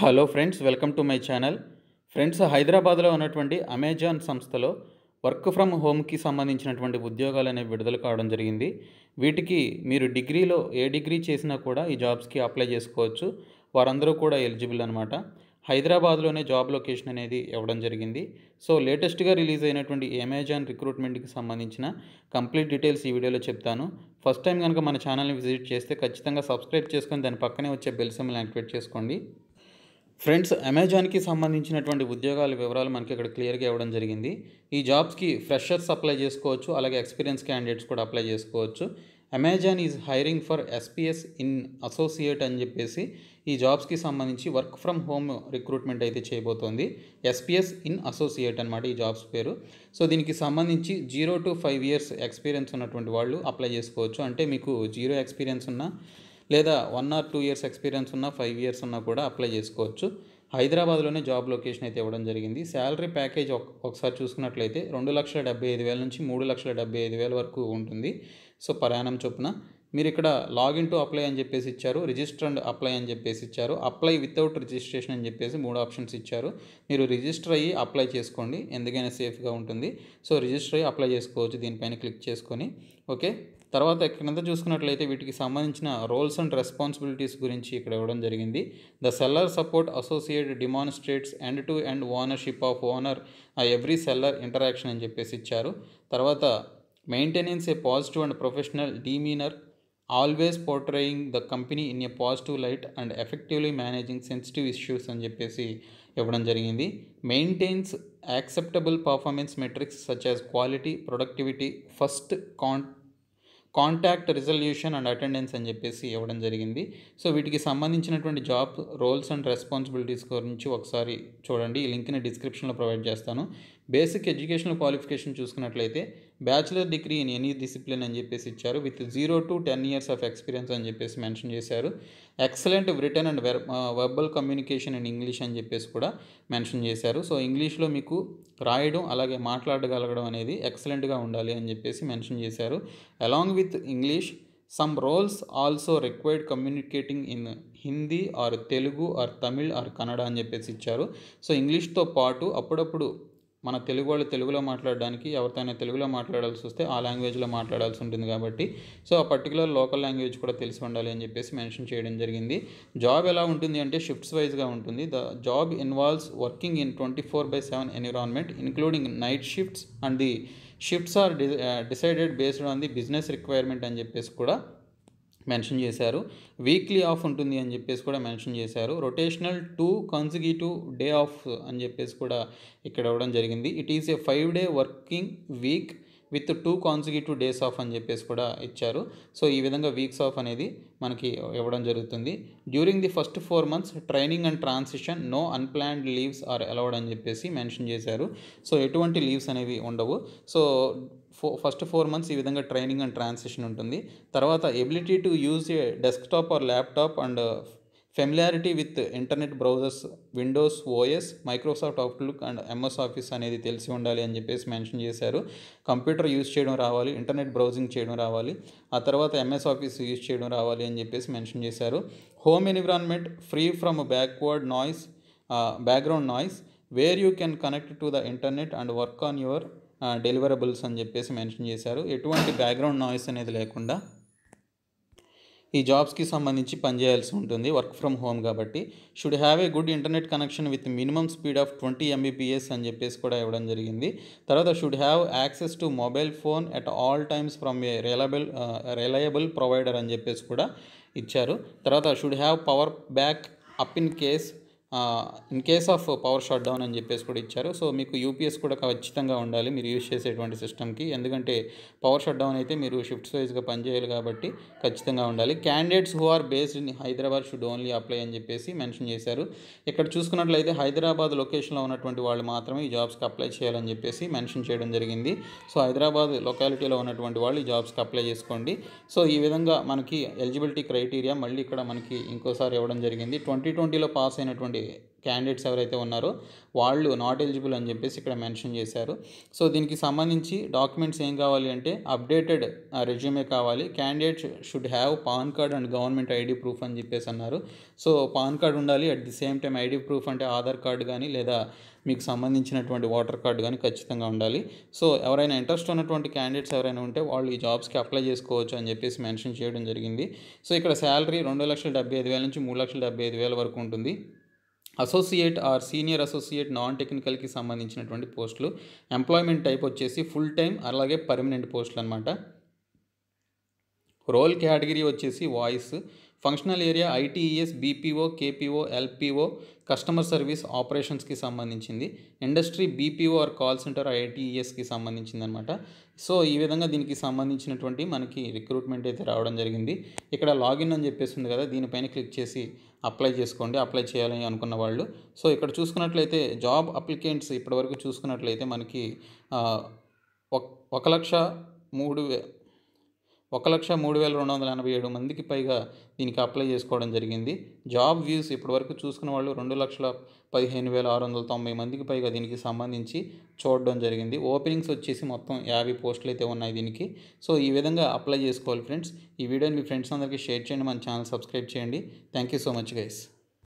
hello friends welcome to my channel friends హైదరాబాద్లో ఉన్నటువంటి Amazon సంస్థలో వర్క్ ఫ్రమ్ హోమ్కి సంబంధించినటువంటి ఉద్యోగాలు అనేవి విడుదల కావడం జరిగింది వీటికి మీరు డిగ్రీలో ఏ డిగ్రీ చేసినా కూడా ఈ జాబ్స్కి అప్లై చేసుకోవచ్చు వారందరూ కూడా ఎలిజిబుల్ అనమాట హైదరాబాద్లోనే జాబ్ లొకేషన్ అనేది ఇవ్వడం జరిగింది సో లేటెస్ట్గా రిలీజ్ అయినటువంటి అమెజాన్ రిక్రూట్మెంట్కి సంబంధించిన కంప్లీట్ డీటెయిల్స్ ఈ వీడియోలో చెప్తాను ఫస్ట్ టైం కనుక మన ఛానల్ని విజిట్ చేస్తే ఖచ్చితంగా సబ్స్క్రైబ్ చేసుకొని దాని పక్కనే వచ్చే బెల్ యాక్టివేట్ చేసుకోండి ఫ్రెండ్స్ అమెజాన్కి సంబంధించినటువంటి ఉద్యోగాల వివరాలు మనకి ఇక్కడ క్లియర్గా ఇవ్వడం జరిగింది ఈ జాబ్స్కి ఫ్రెషర్స్ అప్లై చేసుకోవచ్చు అలాగే ఎక్స్పీరియన్స్ క్యాండిడేట్స్ కూడా అప్లై చేసుకోవచ్చు Amazon is hiring for SPS in associate అని చెప్పేసి ఈ జాబ్స్కి సంబంధించి వర్క్ ఫ్రమ్ హోమ్ రిక్రూట్మెంట్ అయితే చేయబోతోంది ఎస్పీఎస్ ఇన్ అసోసియేట్ అనమాట ఈ జాబ్స్ పేరు సో దీనికి సంబంధించి zero to five years experience ఉన్నటువంటి వాళ్ళు అప్లై చేసుకోవచ్చు అంటే మీకు జీరో ఎక్స్పీరియన్స్ ఉన్న లేదా one or two years experience ఉన్న ఫైవ్ ఇయర్స్ ఉన్నా కూడా అప్లై చేసుకోవచ్చు హైదరాబాద్లోనే జాబ్ లొకేషన్ అయితే ఇవ్వడం జరిగింది శాలరీ ప్యాకేజ్ ఒకసారి చూసుకున్నట్లయితే రెండు లక్షల డెబ్బై ఐదు వేల నుంచి మూడు లక్షల డెబ్బై ఐదు వేల వరకు ఉంటుంది సో ప్రయాణం చొప్పున మీరు ఇక్కడ లాగిన్ టు అప్లై అని చెప్పేసి ఇచ్చారు రిజిస్టర్ అండ్ అప్లై అని చెప్పేసి ఇచ్చారు అప్లై వితౌట్ రిజిస్ట్రేషన్ అని చెప్పేసి మూడు ఆప్షన్స్ ఇచ్చారు మీరు రిజిస్టర్ అయ్యి అప్లై చేసుకోండి ఎందుకైనా సేఫ్గా ఉంటుంది సో రిజిస్టర్ అయ్యి అప్లై చేసుకోవచ్చు దీనిపైన క్లిక్ చేసుకొని ఓకే తర్వాత క్రింద చూసుకున్నట్లయితే వీటికి సంబంధించిన రోల్స్ అండ్ రెస్పాన్సిబిలిటీస్ గురించి ఇక్కడ ఇవ్వడం జరిగింది the seller support associate demonstrates end to end ownership of owner every seller interaction అని చెప్పేసి ఇచ్చారు తర్వాత maintenance a positive and professional demeanour always portraying the company in a positive light and effectively managing sensitive issues అని చెప్పేసి ఇవ్వడం జరిగింది maintains acceptable performance metrics such as quality productivity first cont contact resolution and attendance అని చెప్పేసి ఇవ్వడం జరిగింది so వీటికి సంబంధించినటువంటి జాబ్ రోల్స్ అండ్ రెస్పాన్సిబిలిటీస్ గురించి ఒకసారి చూడండి ఈ లింక్ని డిస్క్రిప్షన్లో ప్రొవైడ్ చేస్తాను బేసిక్ ఎడ్యుకేషనల్ క్వాలిఫికేషన్ చూసుకున్నట్లయితే bachelor degree in any discipline అని చెప్పేసి ఇచ్చారు with zero to ten years of experience అని చెప్పేసి మెన్షన్ చేశారు excellent written and verbal communication in English అని చెప్పేసి కూడా మెన్షన్ చేశారు సో ఇంగ్లీష్లో మీకు రాయడం అలాగే మాట్లాడగలగడం అనేది ఎక్సలెంట్గా ఉండాలి అని చెప్పేసి మెన్షన్ చేశారు along with English some roles also required communicating in Hindi or Telugu or Tamil or Kannada అని చెప్పేసి ఇచ్చారు సో ఇంగ్లీష్తో పాటు అప్పుడప్పుడు మన తెలుగు వాళ్ళు తెలుగులో మాట్లాడడానికి ఎవరితోనైనా తెలుగులో మాట్లాడాల్సి వస్తే ఆ లాంగ్వేజ్లో మాట్లాడాల్సి ఉంటుంది కాబట్టి సో ఆ పర్టికులర్ లోకల్ లాంగ్వేజ్ కూడా తెలిసి ఉండాలి అని చెప్పేసి మెన్షన్ చేయడం జరిగింది జాబ్ ఎలా ఉంటుంది అంటే షిఫ్ట్స్ వైజ్గా ఉంటుంది the job involves working in twenty four by seven environment including night shifts and the shifts are decided based on the business requirement అని చెప్పేసి కూడా మెన్షన్ చేశారు వీక్లీ ఆఫ్ ఉంటుంది అని చెప్పేసి కూడా మెన్షన్ చేశారు rotational two consecutive day off అని చెప్పేసి కూడా ఇక్కడ ఇవ్వడం జరిగింది it is a five day working week with two consecutive days off అని చెప్పేసి కూడా ఇచ్చారు సో ఈ విధంగా వీక్స్ ఆఫ్ అనేది మనకి ఇవ్వడం జరుగుతుంది during the first four months training and transition no unplanned leaves are allowed అని చెప్పేసి మెన్షన్ చేశారు సో ఎటువంటి లీవ్స్ అనేవి ఉండవు సో ఫో ఫస్ట్ ఫోర్ మంత్స్ ఈ విధంగా ట్రైనింగ్ అండ్ ట్రాన్సిషన్ ఉంటుంది తర్వాత ability to use desktop or laptop and familiarity with internet browsers Windows OS Microsoft Outlook and MS Office అనేది తెలిసి ఉండాలి అని చెప్పేసి మెన్షన్ చేశారు కంప్యూటర్ యూజ్ చేయడం రావాలి ఇంటర్నెట్ బ్రౌజింగ్ చేయడం రావాలి ఆ తర్వాత ఎంఎస్ ఆఫీస్ యూజ్ చేయడం రావాలి అని చెప్పేసి మెన్షన్ చేశారు home environment free from backward noise background noise where you can connect to the internet and work on your deliverables అని చెప్పేసి మెన్షన్ చేశారు ఎటువంటి బ్యాక్గ్రౌండ్ నాయిస్ అనేది లేకుండా ఈ జాబ్స్కి సంబంధించి పనిచేయాల్సి ఉంటుంది వర్క్ ఫ్రమ్ హోమ్ కాబట్టి should have a good internet connection with minimum speed of twenty Mbps అని చెప్పేసి కూడా ఇవ్వడం జరిగింది తర్వాత should have access to mobile phone at all times from a reliable reliable provider అని చెప్పేసి కూడా ఇచ్చారు తర్వాత should have power backup in case in case of power shut down అని చెప్పేసి కూడా ఇచ్చారు సో మీకు యూపీఎస్ కూడా ఖచ్చితంగా ఉండాలి మీరు యూజ్ చేసేటువంటి సిస్టమ్కి ఎందుకంటే పవర్ షాట్ డౌన్ అయితే మీరు షిఫ్ట్స్ వైజ్గా పనిచేయాలి కాబట్టి ఖచ్చితంగా ఉండాలి candidates who are based in Hyderabad should only apply అని చెప్పేసి మెన్షన్ చేశారు ఇక్కడ చూసుకున్నట్లయితే హైదరాబాద్ లొకేషన్లో ఉన్నటువంటి వాళ్ళు మాత్రమే ఈ జాబ్స్కి అప్లై చేయాలని చెప్పేసి మెన్షన్ చేయడం జరిగింది సో హైదరాబాద్ లొకాలిటీలో ఉన్నటువంటి వాళ్ళు ఈ జాబ్స్కి అప్లై చేసుకోండి సో ఈ విధంగా మనకి ఎలిజిబిలిటీ క్రైటీరియా మళ్ళీ ఇక్కడ మనకి ఇంకోసారి ఇవ్వడం జరిగింది ట్వంటీ ట్వంటీలో పాస్ అయినటువంటి ఉన్నటువంటి క్యాండిడేట్స్ ఎవరైతే ఉన్నారో వాళ్ళు నాట్ ఎలిజిబుల్ అని చెప్పేసి ఇక్కడ మెన్షన్ చేశారు సో దీనికి సంబంధించి డాక్యుమెంట్స్ ఏం కావాలి అంటే అప్డేటెడ్ రెజ్యూమే కావాలి candidate should have PAN card and government ID proof అని చెప్పేసి అన్నారు సో పాన్ కార్డ్ ఉండాలి at the same time ID proof అంటే ఆధార్ కార్డ్ కానీ లేదా మీకు సంబంధించినటువంటి ఓటర్ కార్డు కానీ ఖచ్చితంగా ఉండాలి సో ఎవరైనా ఇంట్రెస్ట్ ఉన్నటువంటి క్యాండిడేట్స్ ఎవరైనా ఉంటే వాళ్ళు ఈ జాబ్స్కి అప్లై చేసుకోవచ్చు అని చెప్పేసి మెన్షన్ చేయడం జరిగింది సో ఇక్కడ శాలరీ రెండు లక్షల డెబ్బై ఐదు వేల నుంచి మూడు లక్షల డెబ్బై ఐదు వేల వరకు ఉంటుంది associate or senior associate non టెక్నికల్కి సంబంధించినటువంటి పోస్టులు ఎంప్లాయ్మెంట్ టైప్ వచ్చేసి ఫుల్ టైం అలాగే పర్మనెంట్ పోస్టులు అనమాట రోల్ కేటగిరీ వచ్చేసి voice functional area ITES BPO KPO LPO customer service ఆపరేషన్స్కి సంబంధించింది industry BPO or call centre ఐటీఈఎస్కి సంబంధించింది అనమాట సో ఈ విధంగా దీనికి సంబంధించినటువంటి మనకి రిక్రూట్మెంట్ అయితే రావడం జరిగింది ఇక్కడ లాగిన్ అని చెప్పేసి ఉంది కదా దీనిపైన క్లిక్ చేసి అప్లై చేసుకోండి అప్లై చేయాలని అనుకున్న వాళ్ళు సో ఇక్కడ చూసుకున్నట్లయితే జాబ్ అప్లికెంట్స్ ఇప్పటివరకు చూసుకున్నట్లయితే మనకి ఒక లక్ష మూడు ఒక లక్ష మూడు వేల రెండు వందల ఎనభై ఏడు మందికి పైగా దీనికి అప్లై చేసుకోవడం జరిగింది జాబ్ వ్యూస్ ఇప్పటివరకు చూసుకున్న వాళ్ళు రెండు లక్షల పదిహేను వేల ఆరు వందల తొంభై మందికి పైగా దీనికి సంబంధించి చూడడం జరిగింది ఓపెనింగ్స్ వచ్చేసి మొత్తం యాభై పోస్టులు అయితే ఉన్నాయి దీనికి సో ఈ విధంగా అప్లై చేసుకోవాలి ఫ్రెండ్స్ ఈ వీడియోని మీ ఫ్రెండ్స్ అందరికీ షేర్ చేయండి మన ఛానల్ సబ్స్క్రైబ్ చేయండి thank you so much guys